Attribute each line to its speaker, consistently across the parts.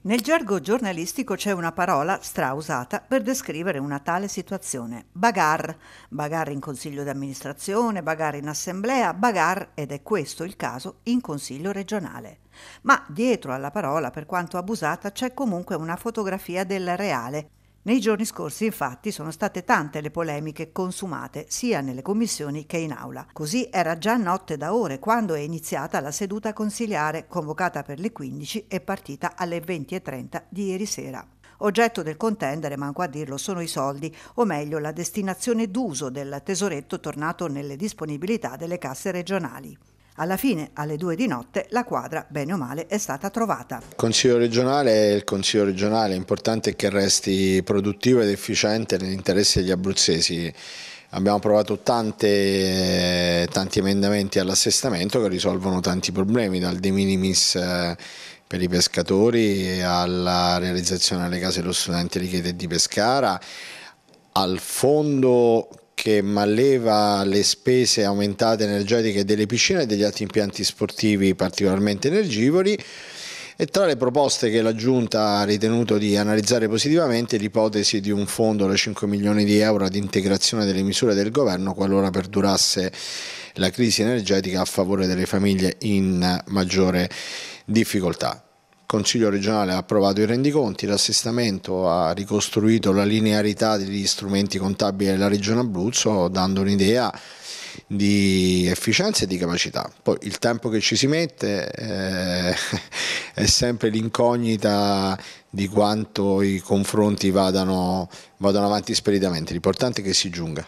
Speaker 1: Nel gergo giornalistico c'è una parola strausata per descrivere una tale situazione, bagar, bagar in consiglio d'amministrazione, bagar in assemblea, bagar, ed è questo il caso, in consiglio regionale. Ma dietro alla parola, per quanto abusata, c'è comunque una fotografia del reale, nei giorni scorsi, infatti, sono state tante le polemiche consumate sia nelle commissioni che in aula. Così era già notte da ore quando è iniziata la seduta consiliare, convocata per le 15 e partita alle 20.30 di ieri sera. Oggetto del contendere, manco a dirlo, sono i soldi, o meglio la destinazione d'uso del tesoretto tornato nelle disponibilità delle casse regionali. Alla fine, alle due di notte, la quadra, bene o male, è stata trovata.
Speaker 2: Il Consiglio regionale è il Consiglio regionale, l'importante è che resti produttivo ed efficiente nell'interesse degli abruzzesi. Abbiamo approvato tante, tanti emendamenti all'assestamento che risolvono tanti problemi, dal de minimis eh, per i pescatori alla realizzazione delle case dello studente Richete di Pescara, al fondo che malleva le spese aumentate energetiche delle piscine e degli altri impianti sportivi particolarmente energivori e tra le proposte che la Giunta ha ritenuto di analizzare positivamente l'ipotesi di un fondo da 5 milioni di euro ad integrazione delle misure del governo qualora perdurasse la crisi energetica a favore delle famiglie in maggiore difficoltà. Il Consiglio regionale ha approvato i rendiconti, l'assestamento ha ricostruito la linearità degli strumenti contabili della regione Abruzzo dando un'idea di efficienza e di capacità. Poi il tempo che ci si mette eh, è sempre l'incognita di quanto i confronti vadano, vadano avanti speditamente, l'importante è che si giunga.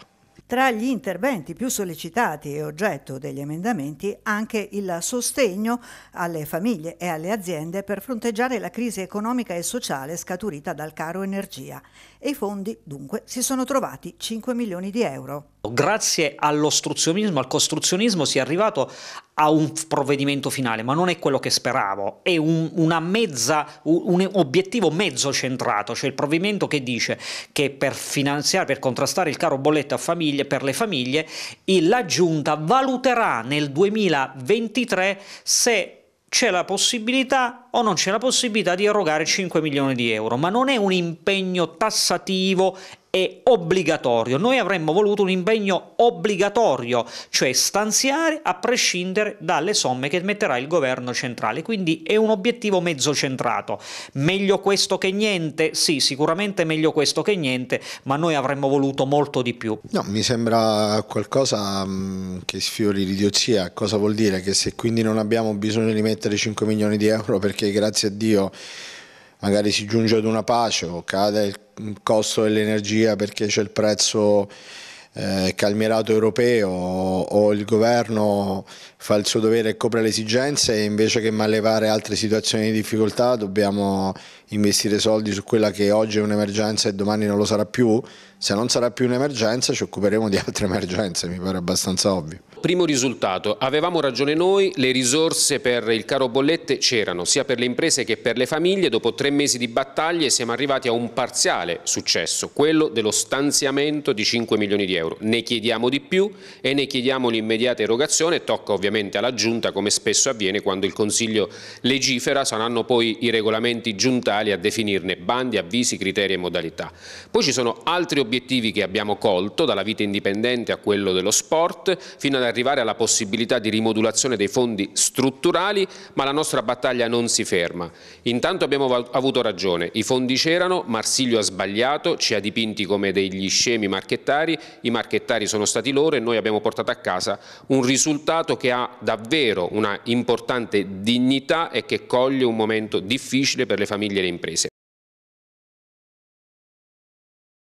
Speaker 1: Tra gli interventi più sollecitati e oggetto degli emendamenti anche il sostegno alle famiglie e alle aziende per fronteggiare la crisi economica e sociale scaturita dal caro energia e i fondi dunque si sono trovati 5 milioni di euro
Speaker 3: grazie all'ostruzionismo, al costruzionismo si è arrivato a un provvedimento finale, ma non è quello che speravo, è un, mezza, un obiettivo mezzo centrato, cioè il provvedimento che dice che per finanziare, per contrastare il caro bolletta famiglie, per le famiglie, la Giunta valuterà nel 2023 se c'è la possibilità o non c'è la possibilità di erogare 5 milioni di euro, ma non è un impegno tassativo è obbligatorio. Noi avremmo voluto un impegno obbligatorio, cioè stanziare a prescindere dalle somme che metterà il governo centrale, quindi è un obiettivo mezzo centrato. Meglio questo che niente? Sì, sicuramente meglio questo che niente, ma noi avremmo voluto molto di più.
Speaker 2: No, mi sembra qualcosa mm, che sfiori l'idiozia, cosa vuol dire? Che se quindi non abbiamo bisogno di mettere 5 milioni di euro perché grazie a Dio magari si giunge ad una pace o cade il costo dell'energia perché c'è il prezzo eh, calmierato europeo o, o, il governo fa il suo dovere e copre le esigenze e invece che mallevare altre situazioni di difficoltà dobbiamo investire soldi su quella che oggi è un'emergenza e domani non lo sarà più se non sarà più un'emergenza ci occuperemo di altre emergenze, mi pare abbastanza ovvio.
Speaker 4: Primo risultato, avevamo ragione noi, le risorse per il caro bollette c'erano, sia per le imprese che per le famiglie, dopo tre mesi di battaglie siamo arrivati a un parziale successo, quello dello stanziamento di 5 milioni di euro. Ne chiediamo di più e ne chiediamo l'immediata erogazione, tocca ovviamente alla Giunta come spesso avviene quando il Consiglio legifera, saranno poi i regolamenti giuntali a definirne bandi, avvisi, criteri e modalità. Poi ci sono altri obiettivi obiettivi che abbiamo colto, dalla vita indipendente a quello dello sport, fino ad arrivare alla possibilità di rimodulazione dei fondi strutturali, ma la nostra battaglia non si ferma. Intanto abbiamo avuto ragione, i fondi c'erano, Marsiglio ha sbagliato, ci ha dipinti come degli scemi marchettari, i marchettari sono stati loro e noi abbiamo portato a casa un risultato che ha davvero una importante dignità e che coglie un momento difficile per le famiglie e le imprese.